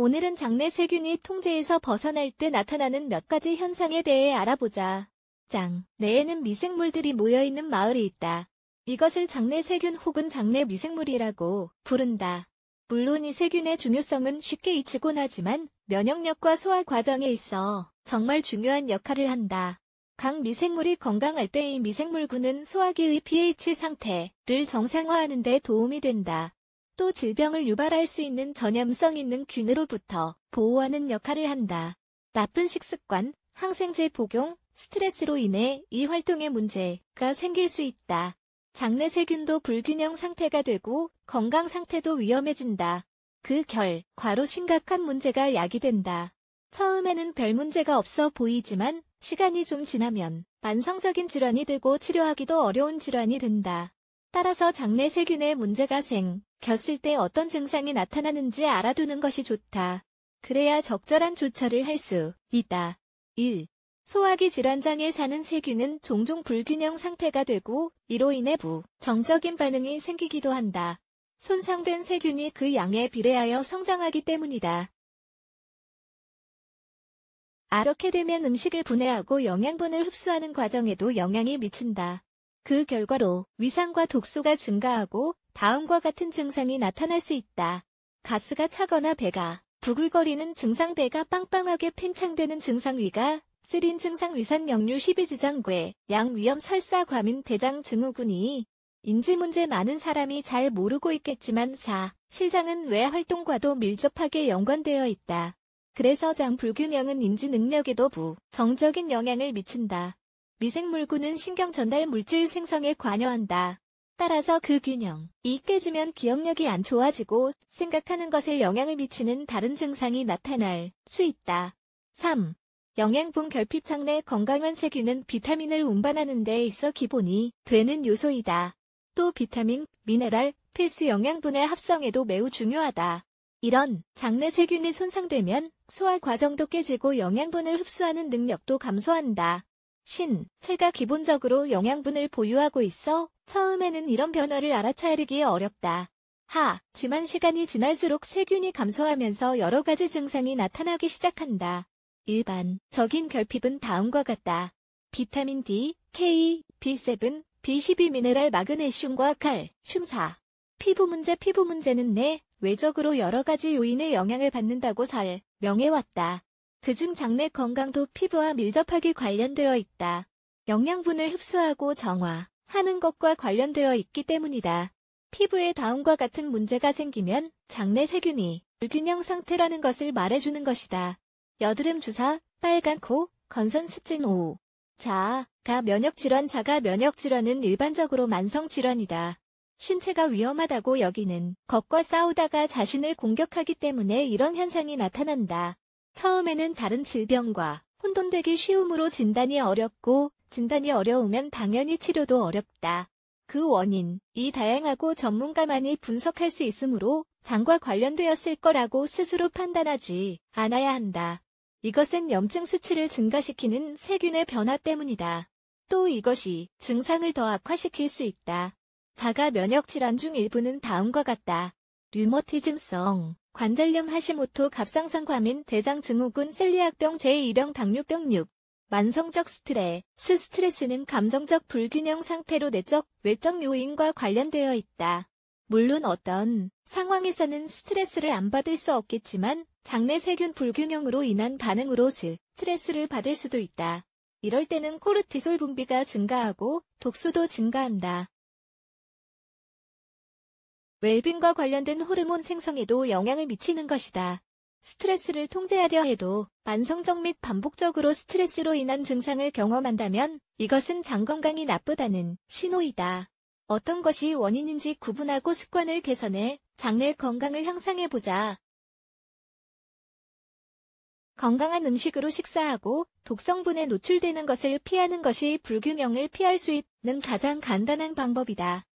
오늘은 장내 세균이 통제에서 벗어날 때 나타나는 몇 가지 현상에 대해 알아보자. 짱. 뇌에는 미생물들이 모여있는 마을이 있다. 이것을 장내 세균 혹은 장내 미생물이라고 부른다. 물론 이 세균의 중요성은 쉽게 잊히곤 하지만 면역력과 소화 과정에 있어 정말 중요한 역할을 한다. 각 미생물이 건강할 때 이 미생물군은 소화기의 pH 상태를 정상화하는 데 도움이 된다. 또 질병을 유발할 수 있는 전염성 있는 균으로부터 보호하는 역할을 한다. 나쁜 식습관, 항생제 복용, 스트레스로 인해 이 활동에 문제가 생길 수 있다. 장내 세균도 불균형 상태가 되고 건강 상태도 위험해진다. 그 결과로 심각한 문제가 야기된다. 처음에는 별 문제가 없어 보이지만 시간이 좀 지나면 만성적인 질환이 되고 치료하기도 어려운 질환이 된다. 따라서 장내 세균에 문제가 생겼을 때 어떤 증상이 나타나는지 알아두는 것이 좋다. 그래야 적절한 조처를 할 수 있다. 1. 소화기 질환장에 사는 세균은 종종 불균형 상태가 되고 이로 인해 부정적인 반응이 생기기도 한다. 손상된 세균이 그 양에 비례하여 성장하기 때문이다. 아렇게 되면 음식을 분해하고 영양분을 흡수하는 과정에도 영향이 미친다. 그 결과로 위상과 독소가 증가하고 다음과 같은 증상이 나타날 수 있다. 가스가 차거나 배가 부글거리는 증상 배가 빵빵하게 팽창되는 증상 위가 쓰린 증상 위산 역류 12지장괴 양위염 설사 과민 대장 증후군이 인지 문제 많은 사람이 잘 모르고 있겠지만 4. 실장은 뇌 활동과도 밀접하게 연관되어 있다. 그래서 장 불균형은 인지 능력에도 부정적인 영향을 미친다. 미생물구는 신경 전달 물질 생성에 관여한다. 따라서 그 균형이 깨지면 기억력이 안 좋아지고 생각하는 것에 영향을 미치는 다른 증상이 나타날 수 있다. 3. 영양분 결핍장내 건강한 세균은 비타민을 운반하는 데 있어 기본이 되는 요소이다. 또 비타민, 미네랄, 필수 영양분의 합성에도 매우 중요하다. 이런 장내 세균이 손상되면 소화 과정도 깨지고 영양분을 흡수하는 능력도 감소한다. 신, 체가 기본적으로 영양분을 보유하고 있어 처음에는 이런 변화를 알아차리기 어렵다. 하, 지만 시간이 지날수록 세균이 감소하면서 여러 가지 증상이 나타나기 시작한다. 일반, 적인 결핍은 다음과 같다. 비타민 D, K, B7, B12 미네랄 마그네슘과 칼, 슘사. 피부 문제 피부 문제는 내 외적으로 여러 가지 요인의 영향을 받는다고 설 명해왔다. 그중 장내 건강도 피부와 밀접하게 관련되어 있다. 영양분을 흡수하고 정화하는 것과 관련되어 있기 때문이다. 피부에 다음과 같은 문제가 생기면 장내 세균이 불균형 상태라는 것을 말해주는 것이다. 여드름 주사, 빨간 코, 건선 수증 5. 자, 가 면역 질환 자가 면역 질환은 일반적으로 만성 질환이다. 신체가 위험하다고 여기는 것과 싸우다가 자신을 공격하기 때문에 이런 현상이 나타난다. 처음에는 다른 질병과 혼돈되기 쉬움으로 진단이 어렵고 진단이 어려우면 당연히 치료도 어렵다. 그 원인, 이 다양하고 전문가만이 분석할 수 있으므로 장과 관련되었을 거라고 스스로 판단하지 않아야 한다. 이것은 염증 수치를 증가시키는 세균의 변화 때문이다. 또 이것이 증상을 더 악화시킬 수 있다. 자가 면역 질환 중 일부는 다음과 같다. 류머티즘성, 관절염 하시모토 갑상선 과민 대장 증후군 셀리악병 제1형 당뇨병 6 만성적 스트레스 스트레스는 감정적 불균형 상태로 내적 외적 요인과 관련되어 있다. 물론 어떤 상황에서는 스트레스를 안 받을 수 없겠지만 장내 세균 불균형으로 인한 반응으로 스트레스를 받을 수도 있다. 이럴 때는 코르티솔 분비가 증가하고 독소도 증가한다. 웰빙과 관련된 호르몬 생성에도 영향을 미치는 것이다. 스트레스를 통제하려 해도 만성적 및 반복적으로 스트레스로 인한 증상을 경험한다면 이것은 장 건강이 나쁘다는 신호이다. 어떤 것이 원인인지 구분하고 습관을 개선해 장내 건강을 향상해보자. 건강한 음식으로 식사하고 독성분에 노출되는 것을 피하는 것이 불균형을 피할 수 있는 가장 간단한 방법이다.